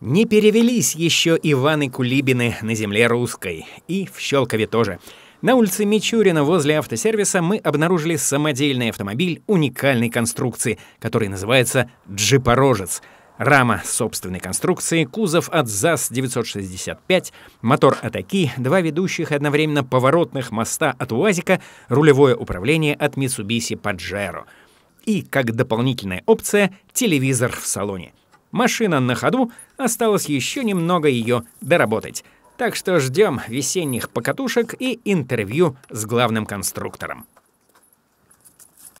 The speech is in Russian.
Не перевелись еще Иваны Кулибины на земле русской. И в Щелкове тоже. На улице Мичурина возле автосервиса мы обнаружили самодельный автомобиль уникальной конструкции, который называется «Джипорожец». Рама собственной конструкции, кузов от ЗАЗ-965, мотор Атаки, два ведущих одновременно поворотных моста от УАЗика, рулевое управление от Mitsubishi Pajero. И, как дополнительная опция, телевизор в салоне. Машина на ходу, осталось еще немного ее доработать. Так что ждем весенних покатушек и интервью с главным конструктором.